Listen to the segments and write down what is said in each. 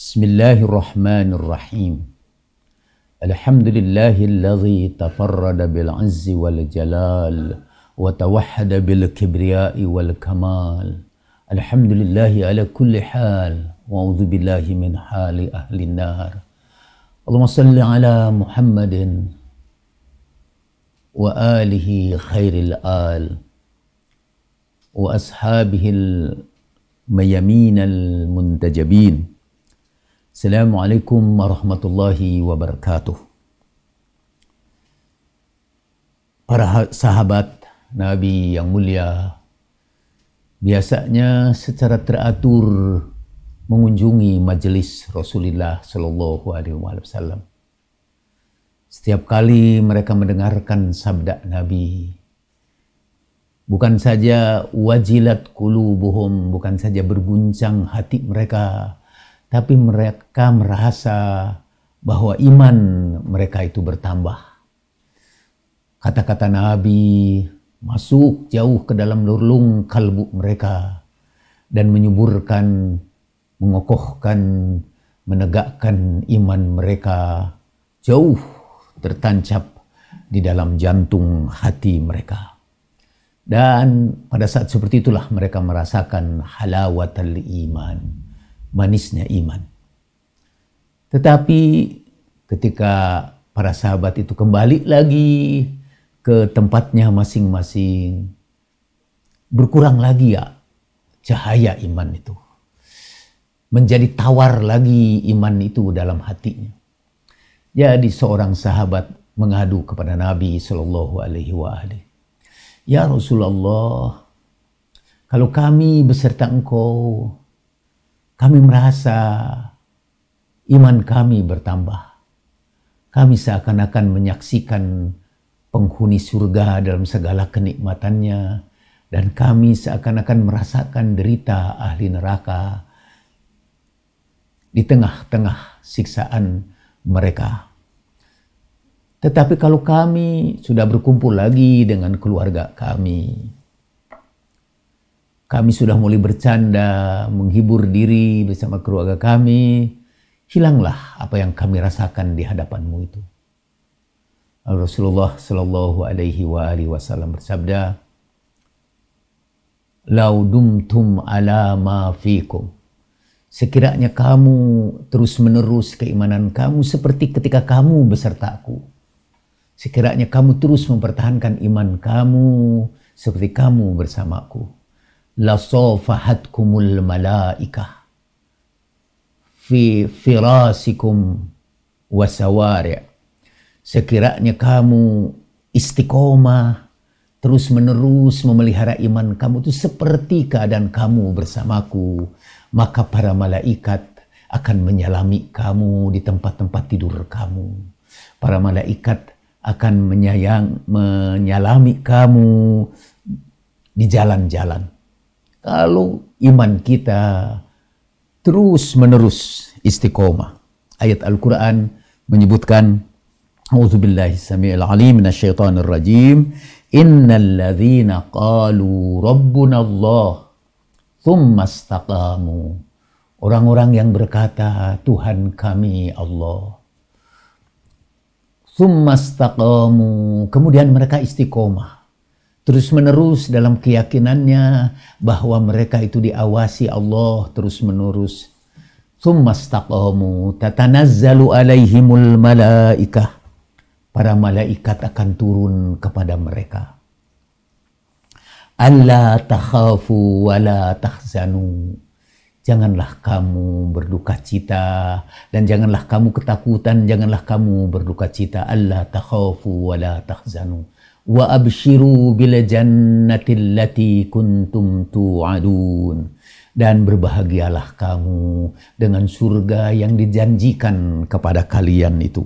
بسم الله الرحمن الرحيم الحمد لله الذي تفرد بالعز والجلال وتوحد بالكبرياء والكمال الحمد لله على كل حال واعوذ بالله من حال اهل النار اللهم صل على محمد واله خير الال واصحابه الميامين المنتجبين Assalamualaikum warahmatullahi wabarakatuh. Para sahabat Nabi yang mulia, biasanya secara teratur mengunjungi majelis Rasulullah Shallallahu Alaihi Wasallam. Setiap kali mereka mendengarkan sabda Nabi, bukan saja wajilat kulu kulubuhum, bukan saja berguncang hati mereka, tapi mereka merasa bahwa iman mereka itu bertambah. Kata-kata Nabi masuk jauh ke dalam lurlung kalbu mereka dan menyuburkan, mengokohkan, menegakkan iman mereka jauh tertancap di dalam jantung hati mereka. Dan pada saat seperti itulah mereka merasakan halawatul iman manisnya iman. Tetapi ketika para sahabat itu kembali lagi ke tempatnya masing-masing, berkurang lagi ya cahaya iman itu. Menjadi tawar lagi iman itu dalam hatinya. Jadi seorang sahabat mengadu kepada Nabi Shallallahu Alaihi Wasallam, Ya Rasulullah, kalau kami beserta engkau kami merasa iman kami bertambah. Kami seakan-akan menyaksikan penghuni surga dalam segala kenikmatannya dan kami seakan-akan merasakan derita ahli neraka di tengah-tengah siksaan mereka. Tetapi kalau kami sudah berkumpul lagi dengan keluarga kami, kami sudah mulai bercanda, menghibur diri bersama keluarga kami. Hilanglah apa yang kami rasakan di hadapanmu itu. Rasulullah Shallallahu Alaihi Wasallam bersabda, "Lau dumtum ala ma fikum." Sekiranya kamu terus menerus keimanan kamu seperti ketika kamu beserta aku. Sekiranya kamu terus mempertahankan iman kamu seperti kamu bersamaku lasofahatkumul malaikah fi firasikum wasawari sekiranya kamu istiqomah terus menerus memelihara iman kamu itu seperti keadaan kamu bersamaku maka para malaikat akan menyalami kamu di tempat-tempat tidur kamu para malaikat akan menyayang menyalami kamu di jalan-jalan kalau iman kita terus menerus istiqomah. Ayat Al-Quran menyebutkan أعوذ بالله alim العليم من rajim Inna إن الذين قالوا ربنا الله ثم Orang-orang yang berkata, Tuhan kami Allah. Thumma istaqamu. Kemudian mereka istiqomah terus-menerus dalam keyakinannya bahwa mereka itu diawasi Allah terus-menerus. Thumma istaqamu tatanazzalu alaihimul malaikah. Para malaikat akan turun kepada mereka. Allah takhafu wa la tahzanu. Janganlah kamu berduka cita dan janganlah kamu ketakutan, janganlah kamu berduka cita. Allah takhafu wa la tahzanu wa abshiru bil jannati allati kuntum tu'adun dan berbahagialah kamu dengan surga yang dijanjikan kepada kalian itu.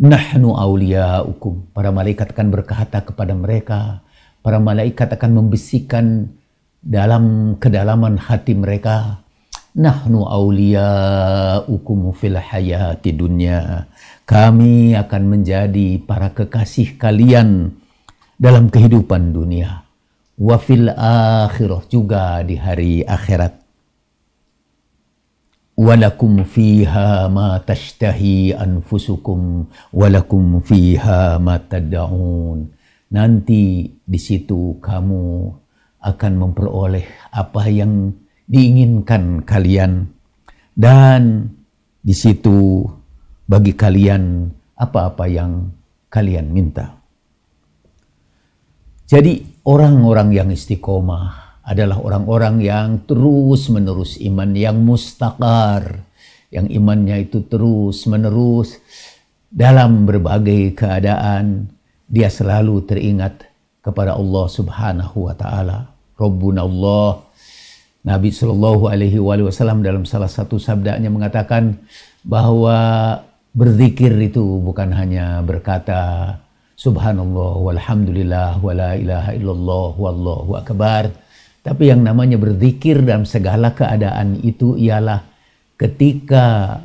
Nahnu awliya'ukum. Para malaikat akan berkata kepada mereka. Para malaikat akan membisikkan dalam kedalaman hati mereka. Nahnu awliya'ukum fil hayati dunya. Kami akan menjadi para kekasih kalian dalam kehidupan dunia. Wafil akhirah juga di hari akhirat. Walakum fiha ma tashtahi anfusukum walakum fiha ma ta'daun. Nanti di situ kamu akan memperoleh apa yang diinginkan kalian dan di situ bagi kalian apa-apa yang kalian minta. Jadi orang-orang yang istiqomah adalah orang-orang yang terus-menerus iman yang mustakar, yang imannya itu terus-menerus dalam berbagai keadaan dia selalu teringat kepada Allah Subhanahu wa taala. Rabbuna Allah Nabi Shallallahu alaihi wasallam dalam salah satu sabdanya mengatakan bahwa Berzikir itu bukan hanya berkata subhanallah walhamdulillah wala ilaha illallah wallahu akbar. Tapi yang namanya berzikir dalam segala keadaan itu ialah ketika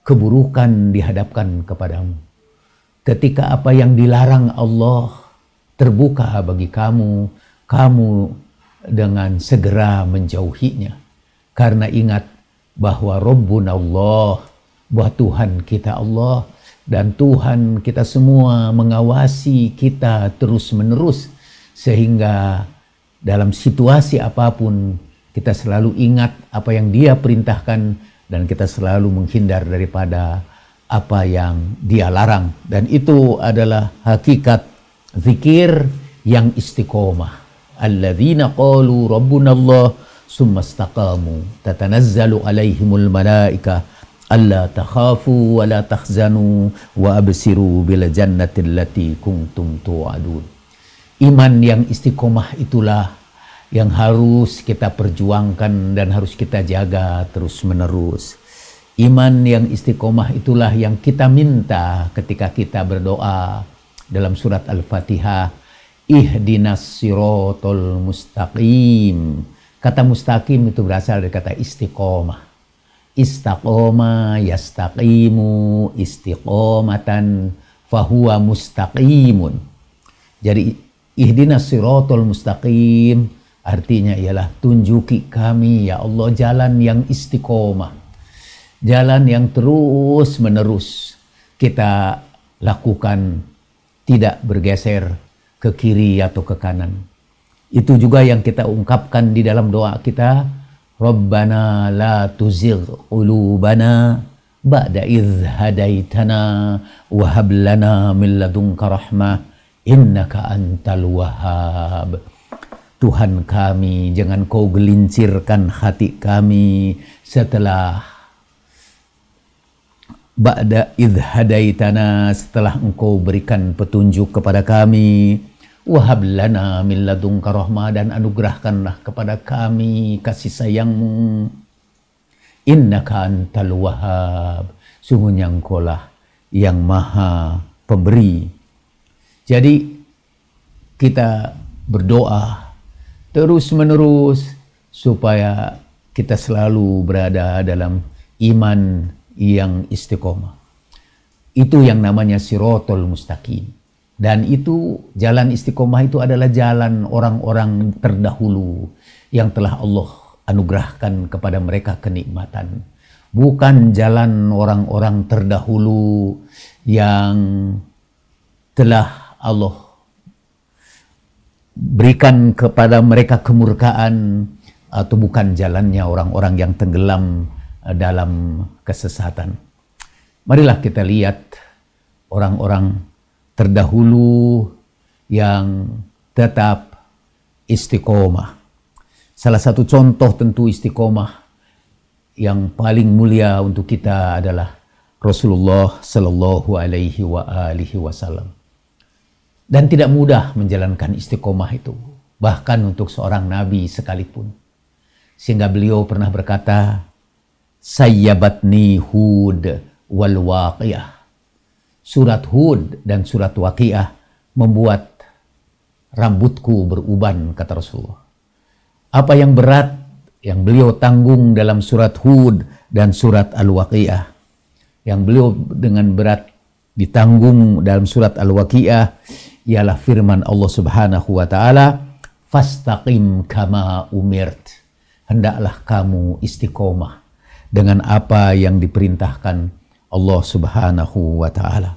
keburukan dihadapkan kepadamu. Ketika apa yang dilarang Allah terbuka bagi kamu, kamu dengan segera menjauhinya. Karena ingat bahwa Rabbun Allah bahwa Tuhan kita Allah dan Tuhan kita semua mengawasi kita terus-menerus sehingga dalam situasi apapun kita selalu ingat apa yang Dia perintahkan dan kita selalu menghindar daripada apa yang Dia larang dan itu adalah hakikat zikir yang istiqomah alladzina qalu rabbunallah summa istaqamu tatanazzalu alaihimul malaikah alla takhafu wa la tahzanu wa absiru bil jannati allati kuntum tu'adun. Iman yang istiqomah itulah yang harus kita perjuangkan dan harus kita jaga terus-menerus. Iman yang istiqomah itulah yang kita minta ketika kita berdoa dalam surat Al-Fatihah, ihdinas sirotol mustaqim. Kata mustaqim itu berasal dari kata istiqomah istaqoma yastaqimu istiqomatan fahuwa mustaqimun. Jadi ihdina siratul mustaqim artinya ialah tunjuki kami ya Allah jalan yang istiqomah. Jalan yang terus menerus kita lakukan tidak bergeser ke kiri atau ke kanan. Itu juga yang kita ungkapkan di dalam doa kita Rabbana la tuzigh qulubana ba'da idh hadaitana wa hab lana min ladunka rahmah innaka antal wahhab Tuhan kami jangan kau gelincirkan hati kami setelah ba'da idh hadaitana setelah engkau berikan petunjuk kepada kami Wahab lana min ladunka rahma dan anugerahkanlah kepada kami kasih sayangmu. Innaka antal wahab. Sungguhnya engkaulah yang maha pemberi. Jadi kita berdoa terus menerus supaya kita selalu berada dalam iman yang istiqomah. Itu yang namanya sirotol mustaqim. Dan itu jalan istiqomah itu adalah jalan orang-orang terdahulu yang telah Allah anugerahkan kepada mereka kenikmatan. Bukan jalan orang-orang terdahulu yang telah Allah berikan kepada mereka kemurkaan atau bukan jalannya orang-orang yang tenggelam eh, dalam kesesatan. Marilah kita lihat orang-orang terdahulu yang tetap istiqomah. Salah satu contoh tentu istiqomah yang paling mulia untuk kita adalah Rasulullah Shallallahu Alaihi wa alihi Wasallam. Dan tidak mudah menjalankan istiqomah itu, bahkan untuk seorang nabi sekalipun. Sehingga beliau pernah berkata, Sayyabatni Hud wal waqiyah surat Hud dan surat Waqiah membuat rambutku beruban kata Rasulullah. Apa yang berat yang beliau tanggung dalam surat Hud dan surat Al-Waqiah yang beliau dengan berat ditanggung dalam surat Al-Waqiah ialah firman Allah Subhanahu wa taala fastaqim kama umirt hendaklah kamu istiqomah dengan apa yang diperintahkan Allah Subhanahu wa taala.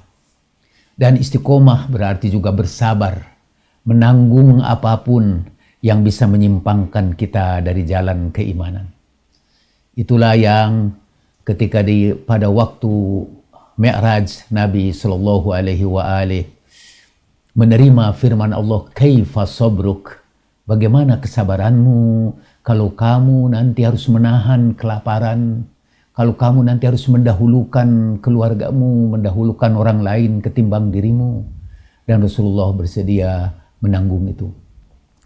Dan istiqomah berarti juga bersabar, menanggung apapun yang bisa menyimpangkan kita dari jalan keimanan. Itulah yang ketika di pada waktu Mi'raj Nabi Shallallahu alaihi wa alih, menerima firman Allah kaifa sabruk bagaimana kesabaranmu kalau kamu nanti harus menahan kelaparan kalau kamu nanti harus mendahulukan keluargamu, mendahulukan orang lain ketimbang dirimu. Dan Rasulullah bersedia menanggung itu.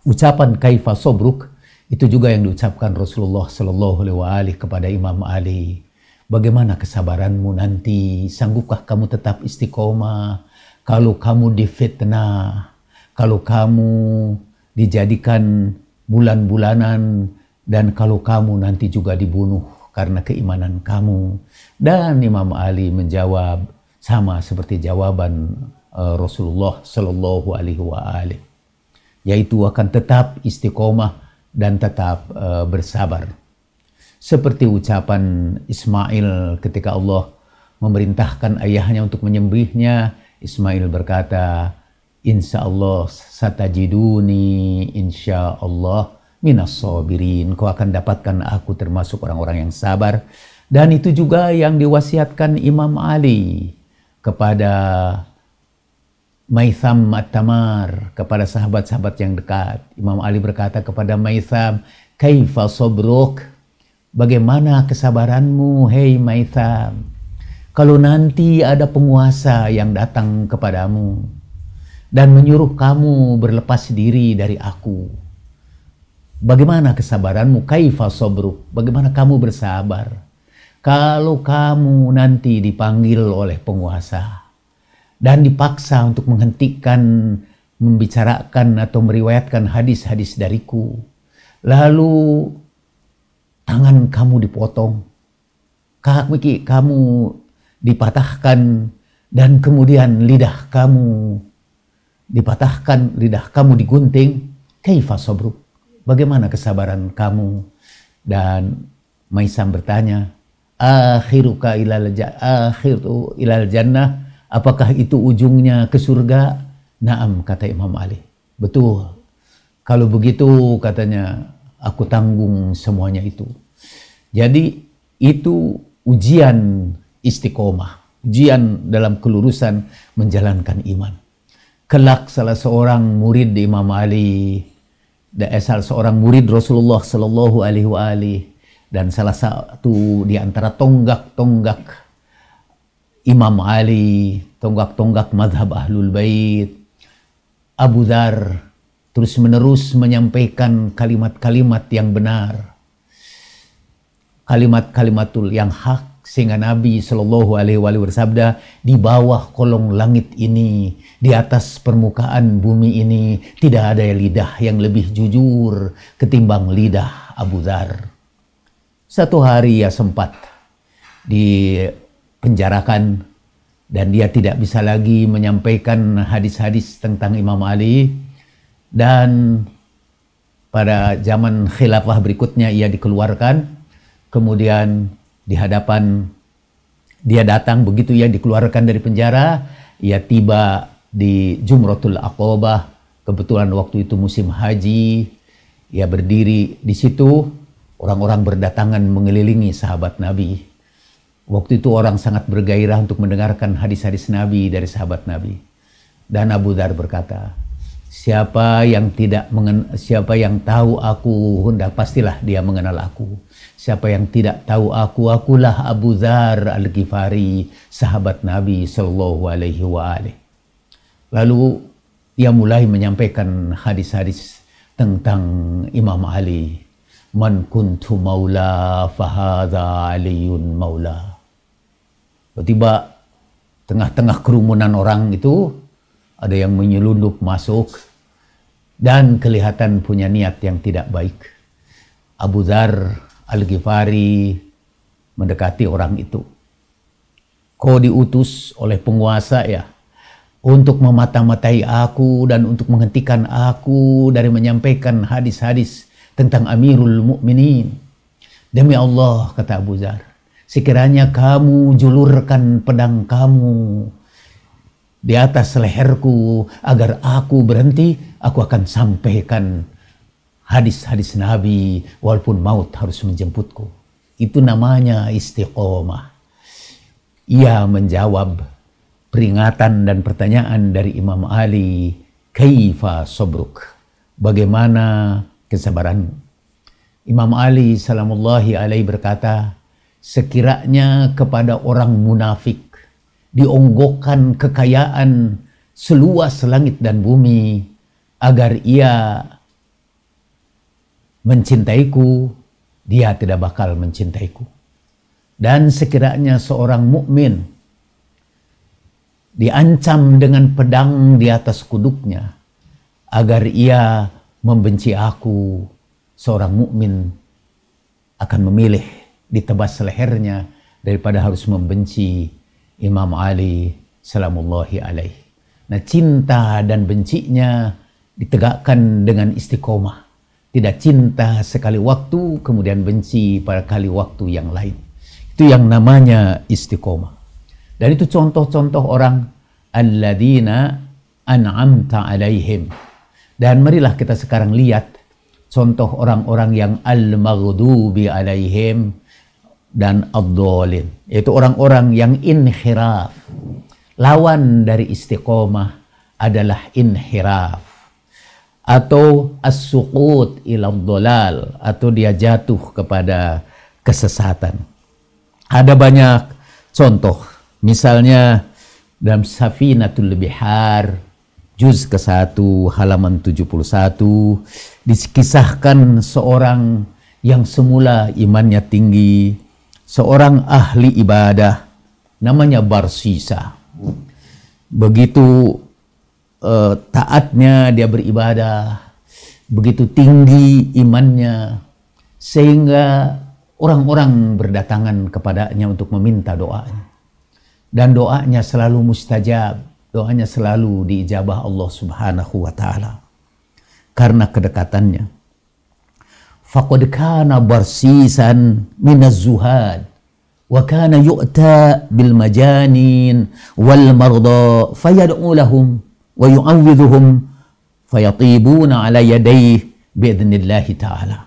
Ucapan kaifa sobruk itu juga yang diucapkan Rasulullah Shallallahu Alaihi Wasallam kepada Imam Ali. Bagaimana kesabaranmu nanti? Sanggupkah kamu tetap istiqomah? Kalau kamu difitnah, kalau kamu dijadikan bulan-bulanan, dan kalau kamu nanti juga dibunuh karena keimanan kamu. Dan Imam Ali menjawab sama seperti jawaban eh, Rasulullah Shallallahu Alaihi Wasallam, yaitu akan tetap istiqomah dan tetap eh, bersabar. Seperti ucapan Ismail ketika Allah memerintahkan ayahnya untuk menyembihnya, Ismail berkata, Insya Allah satajiduni, insya Allah minas sobirin, Kau akan dapatkan aku termasuk orang-orang yang sabar. Dan itu juga yang diwasiatkan Imam Ali kepada Maitham At-Tamar, kepada sahabat-sahabat yang dekat. Imam Ali berkata kepada Maitham, Kaifa sobruk? Bagaimana kesabaranmu, hei Maitham? Kalau nanti ada penguasa yang datang kepadamu dan menyuruh kamu berlepas diri dari aku, Bagaimana kesabaranmu? Kaifa sobru? Bagaimana kamu bersabar? Kalau kamu nanti dipanggil oleh penguasa dan dipaksa untuk menghentikan membicarakan atau meriwayatkan hadis-hadis dariku, lalu tangan kamu dipotong, kaki kamu dipatahkan, dan kemudian lidah kamu dipatahkan, lidah kamu digunting, kaifa sobru? bagaimana kesabaran kamu? Dan Maisam bertanya, akhiruka ilal akhiru ilal jannah, apakah itu ujungnya ke surga? Naam, kata Imam Ali. Betul. Kalau begitu katanya, aku tanggung semuanya itu. Jadi itu ujian istiqomah, ujian dalam kelurusan menjalankan iman. Kelak salah seorang murid Imam Ali asal eh, seorang murid Rasulullah Shallallahu Alaihi Wasallam dan salah satu di antara tonggak-tonggak Imam Ali, tonggak-tonggak madhab Ahlul Bait, Abu dar terus menerus menyampaikan kalimat-kalimat yang benar, kalimat-kalimatul yang hak, sehingga Nabi Shallallahu Alaihi Wasallam bersabda di bawah kolong langit ini di atas permukaan bumi ini tidak ada lidah yang lebih jujur ketimbang lidah Abu Dhar satu hari ia sempat dipenjarakan dan dia tidak bisa lagi menyampaikan hadis-hadis tentang Imam Ali dan pada zaman khilafah berikutnya ia dikeluarkan kemudian di hadapan dia datang begitu ia dikeluarkan dari penjara, ia tiba di Jumratul Aqabah Kebetulan waktu itu musim haji, ia berdiri di situ. Orang-orang berdatangan mengelilingi sahabat Nabi. Waktu itu orang sangat bergairah untuk mendengarkan hadis-hadis Nabi dari sahabat Nabi. Dan Abu Dar berkata, Siapa yang tidak mengen, siapa yang tahu aku, hendak pastilah dia mengenal aku. Siapa yang tidak tahu aku, akulah Abu Dhar Al-Ghifari, sahabat Nabi sallallahu alaihi wa Lalu ia mulai menyampaikan hadis-hadis tentang Imam Ali. Man kuntu maula fahadha aliyun maula. tiba tengah-tengah kerumunan orang itu ada yang menyelundup masuk, dan kelihatan punya niat yang tidak baik. Abu Dhar Al-Ghifari mendekati orang itu. Kau diutus oleh penguasa ya, untuk memata-matai aku dan untuk menghentikan aku dari menyampaikan hadis-hadis tentang Amirul Mukminin. Demi Allah, kata Abu Zar, sekiranya kamu julurkan pedang kamu di atas leherku agar aku berhenti, aku akan sampaikan hadis-hadis Nabi walaupun maut harus menjemputku. Itu namanya istiqomah. Ia menjawab peringatan dan pertanyaan dari Imam Ali, "Kaifa sobruk?" Bagaimana kesabaranmu? Imam Ali salamullahi alaihi berkata, "Sekiranya kepada orang munafik dionggokkan kekayaan seluas langit dan bumi agar ia mencintaiku dia tidak bakal mencintaiku dan sekiranya seorang mukmin diancam dengan pedang di atas kuduknya agar ia membenci aku seorang mukmin akan memilih ditebas lehernya daripada harus membenci Imam Ali salamullahi alaih. Nah, cinta dan bencinya ditegakkan dengan istiqomah. Tidak cinta sekali waktu, kemudian benci pada kali waktu yang lain. Itu yang namanya istiqomah. Dan itu contoh-contoh orang alladzina an'amta alaihim. Dan marilah kita sekarang lihat contoh orang-orang yang al-maghdubi alaihim dan ad-dhalim yaitu orang-orang yang inhiraf. Lawan dari istiqomah adalah inhiraf atau as-suqut ilam dolal atau dia jatuh kepada kesesatan. Ada banyak contoh. Misalnya dalam Safinatul Bihar juz ke-1 halaman 71 dikisahkan seorang yang semula imannya tinggi seorang ahli ibadah namanya Barsisa. Begitu uh, taatnya dia beribadah, begitu tinggi imannya sehingga orang-orang berdatangan kepadanya untuk meminta doa Dan doanya selalu mustajab, doanya selalu diijabah Allah Subhanahu wa taala karena kedekatannya faqad kana barsisan minaz zuhad wa kana yu'ta bil majanin wal marda fayad'u lahum wa yu'awwidhuhum fayatibuna ala yadayhi bi'idnillahi ta'ala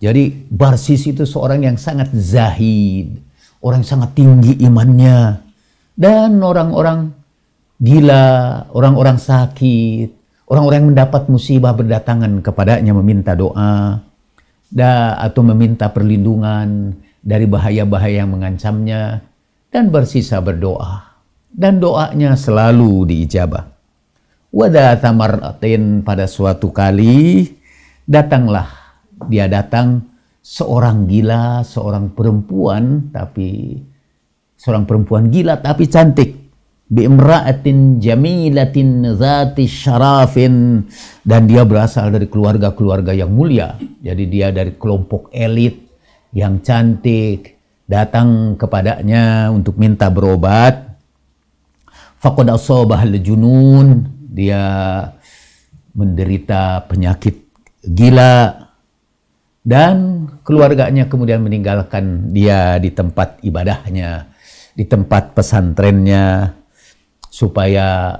jadi Barsis itu seorang yang sangat zahid, orang yang sangat tinggi imannya, dan orang-orang gila, orang-orang sakit, Orang-orang yang mendapat musibah berdatangan kepadanya meminta doa da, atau meminta perlindungan dari bahaya-bahaya yang mengancamnya dan bersisa berdoa. Dan doanya selalu diijabah. Wada tamaratin pada suatu kali datanglah dia datang seorang gila, seorang perempuan tapi seorang perempuan gila tapi cantik jamilatin zati syarafin dan dia berasal dari keluarga-keluarga yang mulia jadi dia dari kelompok elit yang cantik datang kepadanya untuk minta berobat faqad asabah junun dia menderita penyakit gila dan keluarganya kemudian meninggalkan dia di tempat ibadahnya di tempat pesantrennya supaya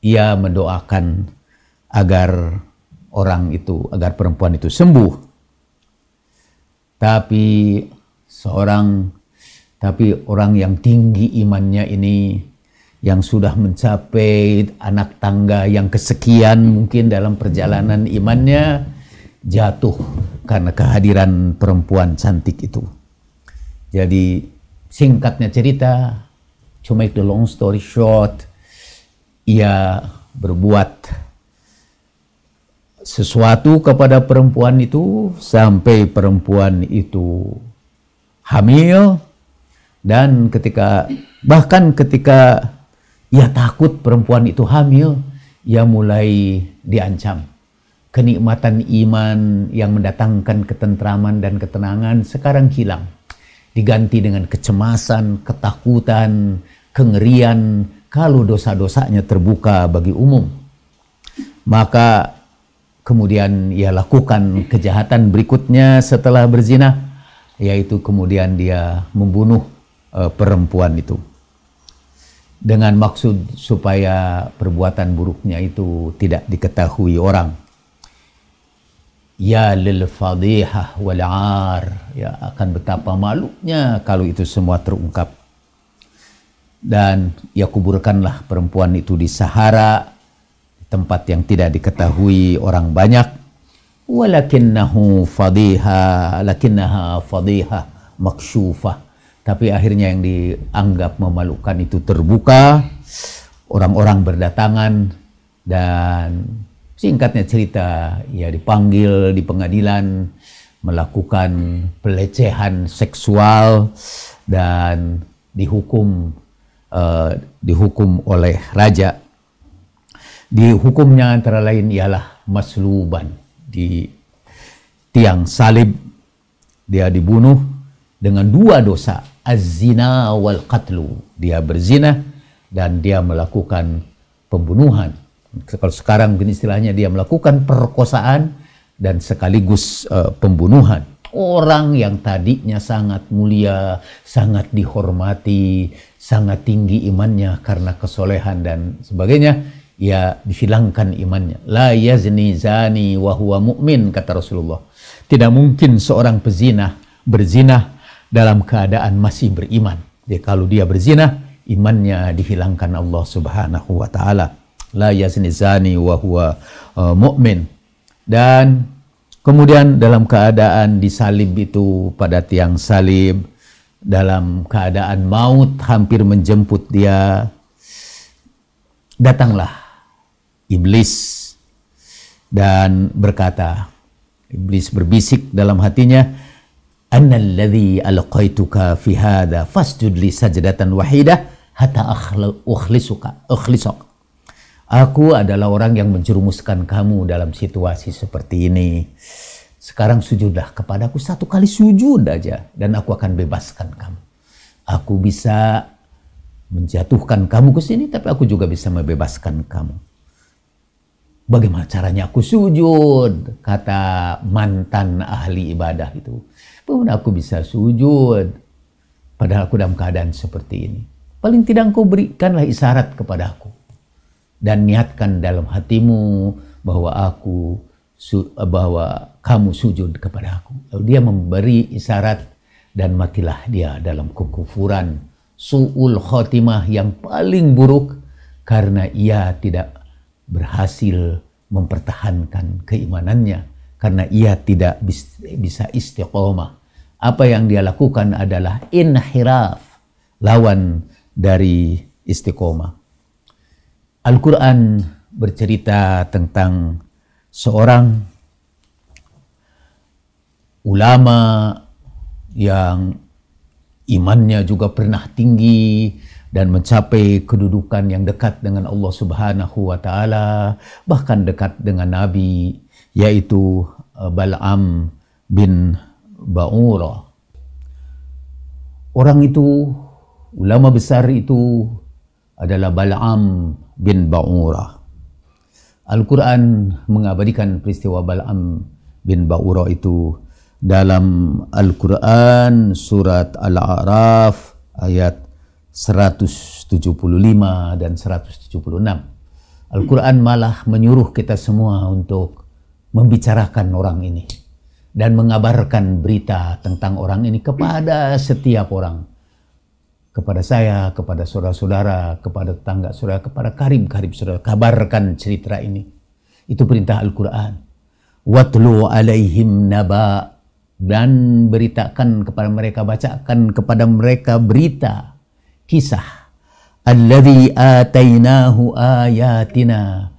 ia mendoakan agar orang itu, agar perempuan itu sembuh. Tapi seorang tapi orang yang tinggi imannya ini yang sudah mencapai anak tangga yang kesekian mungkin dalam perjalanan imannya jatuh karena kehadiran perempuan cantik itu. Jadi singkatnya cerita to make the long story short, ia berbuat sesuatu kepada perempuan itu sampai perempuan itu hamil dan ketika bahkan ketika ia takut perempuan itu hamil, ia mulai diancam. Kenikmatan iman yang mendatangkan ketentraman dan ketenangan sekarang hilang diganti dengan kecemasan, ketakutan, kengerian kalau dosa-dosanya terbuka bagi umum. Maka kemudian ia lakukan kejahatan berikutnya setelah berzina yaitu kemudian dia membunuh e, perempuan itu dengan maksud supaya perbuatan buruknya itu tidak diketahui orang. Ya lil fadihah wal ar. Ya akan betapa malunya kalau itu semua terungkap. Dan ya kuburkanlah perempuan itu di Sahara, tempat yang tidak diketahui orang banyak. Walakinnahu fadiha, lakinnaha fadiha maksyufah. Tapi akhirnya yang dianggap memalukan itu terbuka, orang-orang berdatangan dan Singkatnya cerita, ia ya, dipanggil di pengadilan melakukan pelecehan seksual dan dihukum uh, dihukum oleh raja. Dihukumnya antara lain ialah masluban di tiang salib dia dibunuh dengan dua dosa azina wal qatlu dia berzina dan dia melakukan pembunuhan kalau sekarang mungkin istilahnya dia melakukan perkosaan dan sekaligus uh, pembunuhan. Orang yang tadinya sangat mulia, sangat dihormati, sangat tinggi imannya karena kesolehan dan sebagainya, ya dihilangkan imannya. La yazni zani wa huwa mu'min, kata Rasulullah. Tidak mungkin seorang pezina berzina dalam keadaan masih beriman. Ya, kalau dia berzina, imannya dihilangkan Allah Subhanahu wa taala la yazni zani wa huwa uh, mu'min. Dan kemudian dalam keadaan disalib itu pada tiang salib, dalam keadaan maut hampir menjemput dia, datanglah iblis dan berkata, iblis berbisik dalam hatinya, Annalladhi alqaituka fi hadha fasjud li sajdatan wahidah hatta ukhlisuka ukhlisok Aku adalah orang yang menjerumuskan kamu dalam situasi seperti ini. Sekarang sujudlah kepadaku satu kali sujud aja dan aku akan bebaskan kamu. Aku bisa menjatuhkan kamu ke sini tapi aku juga bisa membebaskan kamu. Bagaimana caranya aku sujud? Kata mantan ahli ibadah itu. Bagaimana aku bisa sujud? Padahal aku dalam keadaan seperti ini. Paling tidak engkau berikanlah isyarat kepada aku dan niatkan dalam hatimu bahwa aku bahwa kamu sujud kepada aku. Lalu dia memberi isyarat dan matilah dia dalam kekufuran suul khotimah yang paling buruk karena ia tidak berhasil mempertahankan keimanannya karena ia tidak bisa istiqomah. Apa yang dia lakukan adalah inhiraf lawan dari istiqomah. Al-Quran bercerita tentang seorang ulama yang imannya juga pernah tinggi dan mencapai kedudukan yang dekat dengan Allah Subhanahu wa taala bahkan dekat dengan nabi yaitu eh, Bal'am bin Ba'ura orang itu ulama besar itu adalah Bal'am bin Ba'ura. Al-Quran mengabadikan peristiwa Bal'am bin Ba'ura itu dalam Al-Quran surat Al-A'raf ayat 175 dan 176. Al-Quran malah menyuruh kita semua untuk membicarakan orang ini dan mengabarkan berita tentang orang ini kepada setiap orang kepada saya, kepada saudara-saudara, kepada tetangga saudara, kepada karib-karib saudara. Kabarkan cerita ini. Itu perintah Al-Quran. Watlu alaihim naba dan beritakan kepada mereka, bacakan kepada mereka berita, kisah. Alladhi atainahu ayatina.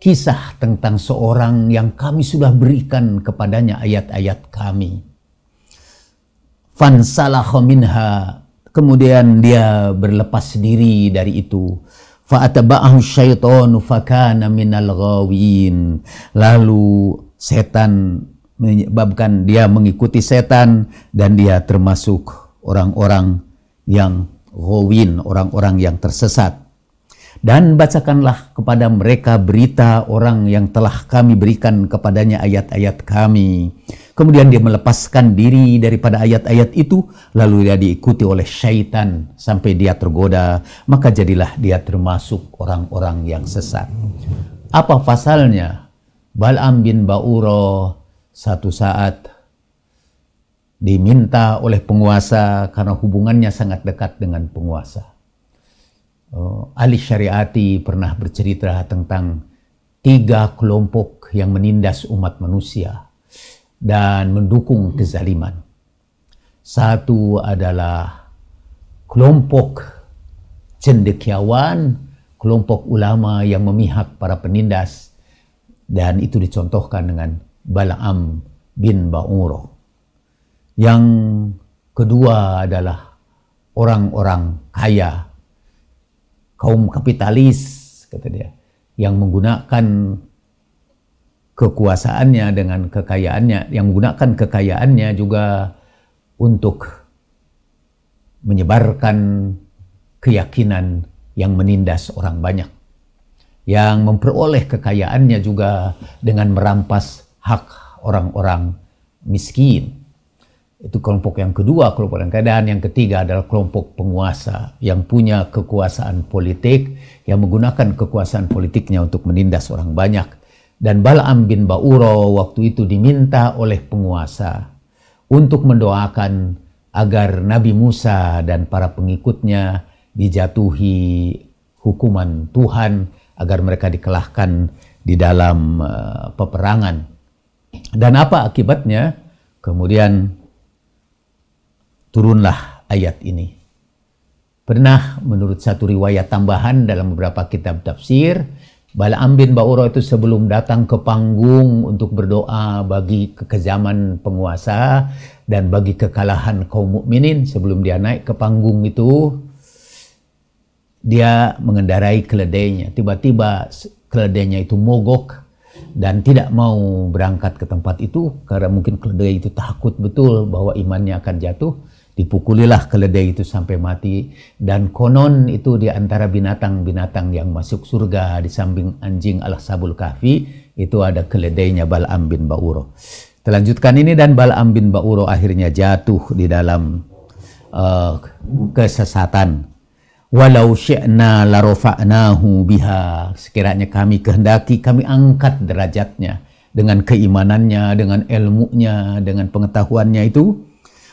Kisah tentang seorang yang kami sudah berikan kepadanya ayat-ayat kami. Fansalah minha Kemudian dia berlepas diri dari itu. Fa'ataba'ahu syaitanu fakana minal ghawin. Lalu setan menyebabkan dia mengikuti setan dan dia termasuk orang-orang yang ghawin, orang-orang yang tersesat dan bacakanlah kepada mereka berita orang yang telah kami berikan kepadanya ayat-ayat kami. Kemudian dia melepaskan diri daripada ayat-ayat itu, lalu dia diikuti oleh syaitan sampai dia tergoda, maka jadilah dia termasuk orang-orang yang sesat. Apa pasalnya? Bal'am bin Ba'uro satu saat diminta oleh penguasa karena hubungannya sangat dekat dengan penguasa Ali Syariati pernah bercerita tentang tiga kelompok yang menindas umat manusia dan mendukung kezaliman. Satu adalah kelompok cendekiawan, kelompok ulama yang memihak para penindas dan itu dicontohkan dengan Balaam bin Ba'uro. Yang kedua adalah orang-orang kaya kaum kapitalis kata dia yang menggunakan kekuasaannya dengan kekayaannya yang menggunakan kekayaannya juga untuk menyebarkan keyakinan yang menindas orang banyak yang memperoleh kekayaannya juga dengan merampas hak orang-orang miskin itu kelompok yang kedua, kelompok yang keadaan yang ketiga adalah kelompok penguasa yang punya kekuasaan politik, yang menggunakan kekuasaan politiknya untuk menindas orang banyak. Dan Balaam bin Bauro waktu itu diminta oleh penguasa untuk mendoakan agar Nabi Musa dan para pengikutnya dijatuhi hukuman Tuhan agar mereka dikelahkan di dalam eh, peperangan. Dan apa akibatnya? Kemudian turunlah ayat ini. Pernah menurut satu riwayat tambahan dalam beberapa kitab tafsir, Balaam bin Ba'uro itu sebelum datang ke panggung untuk berdoa bagi kekejaman penguasa dan bagi kekalahan kaum mukminin sebelum dia naik ke panggung itu dia mengendarai keledainya. Tiba-tiba keledainya itu mogok dan tidak mau berangkat ke tempat itu karena mungkin keledai itu takut betul bahwa imannya akan jatuh Dipukulilah keledai itu sampai mati dan konon itu di antara binatang-binatang yang masuk surga di samping anjing Al-Sabul Kahfi itu ada keledainya Bal'am bin Ba'uro. Terlanjutkan ini dan Bal'am bin Ba'uro akhirnya jatuh di dalam uh, kesesatan. Walau syi'na larofa'nahu biha. Sekiranya kami kehendaki, kami angkat derajatnya dengan keimanannya, dengan ilmunya, dengan pengetahuannya itu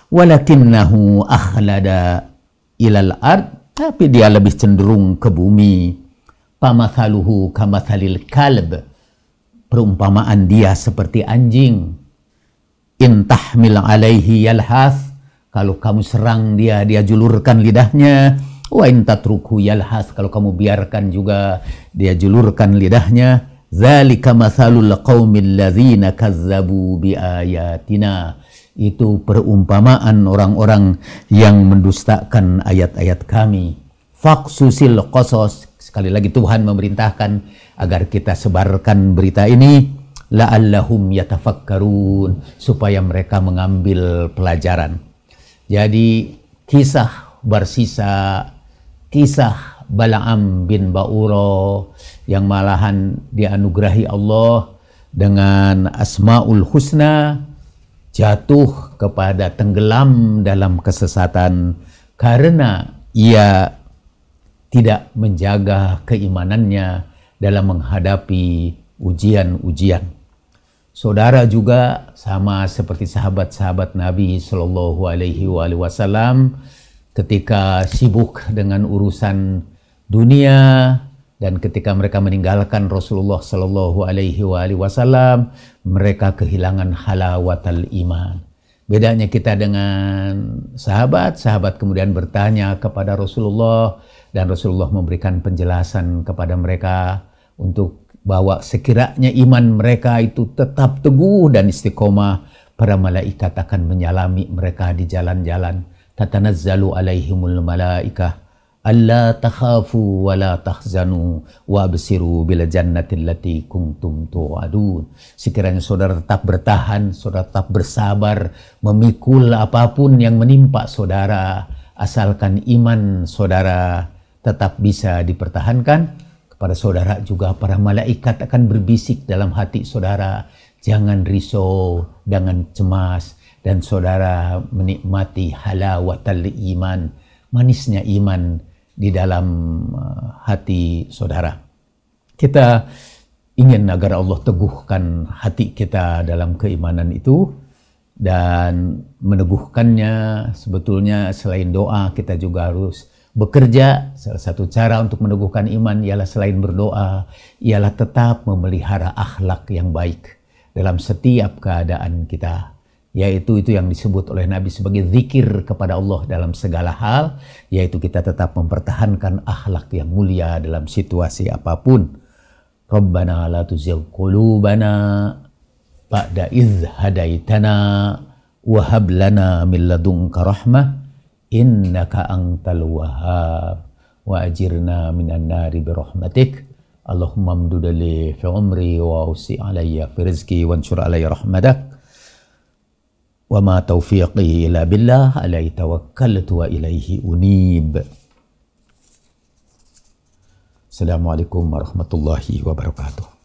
walakinnahu akhlada ilal ard tapi dia lebih cenderung ke bumi pamathaluhu kamathalil kalb perumpamaan dia seperti anjing intahmil alaihi yalhath kalau kamu serang dia dia julurkan lidahnya wa intatruku yalhath kalau kamu biarkan juga dia julurkan lidahnya zalika mathalul qaumil ladzina kazzabu ayatina itu perumpamaan orang-orang yang mendustakan ayat-ayat kami. Faksusil kosos. Sekali lagi Tuhan memerintahkan agar kita sebarkan berita ini. La'allahum yatafakkarun. Supaya mereka mengambil pelajaran. Jadi kisah barsisa kisah Balaam bin Ba'uro yang malahan dianugerahi Allah dengan Asmaul Husna jatuh kepada tenggelam dalam kesesatan karena ia tidak menjaga keimanannya dalam menghadapi ujian-ujian. Saudara juga sama seperti sahabat-sahabat Nabi Shallallahu Alaihi Wasallam ketika sibuk dengan urusan dunia, dan ketika mereka meninggalkan Rasulullah Shallallahu Alaihi Wasallam mereka kehilangan halawatul iman bedanya kita dengan sahabat sahabat kemudian bertanya kepada Rasulullah dan Rasulullah memberikan penjelasan kepada mereka untuk bahwa sekiranya iman mereka itu tetap teguh dan istiqomah para malaikat akan menyalami mereka di jalan-jalan tatanazzalu alaihimul malaikah Allah takhafu wa la tahzanu wa absiru bila jannatin lati kuntum tu'adun. Sekiranya saudara tetap bertahan, saudara tetap bersabar, memikul apapun yang menimpa saudara, asalkan iman saudara tetap bisa dipertahankan, kepada saudara juga para malaikat akan berbisik dalam hati saudara, jangan risau, jangan cemas, dan saudara menikmati halawatal iman, manisnya iman di dalam eh, hati saudara. Kita ingin agar Allah teguhkan hati kita dalam keimanan itu dan meneguhkannya sebetulnya selain doa kita juga harus bekerja salah satu cara untuk meneguhkan iman ialah selain berdoa ialah tetap memelihara akhlak yang baik dalam setiap keadaan kita yaitu itu yang disebut oleh Nabi sebagai zikir kepada Allah dalam segala hal, yaitu kita tetap mempertahankan akhlak yang mulia dalam situasi apapun. Rabbana la tuzigh qulubana ba'da idh hadaitana wa hab lana min ladunka rahmah innaka antal wahhab wa ajirna minan nari bi rahmatik. Allahumma amdudali fi umri wa usi alayya fi rizki wa ansur alayya rahmatak. Wa ma taufiqi illa billah alaihi tawakkaltu wa ilaihi unib. Assalamualaikum warahmatullahi wabarakatuh.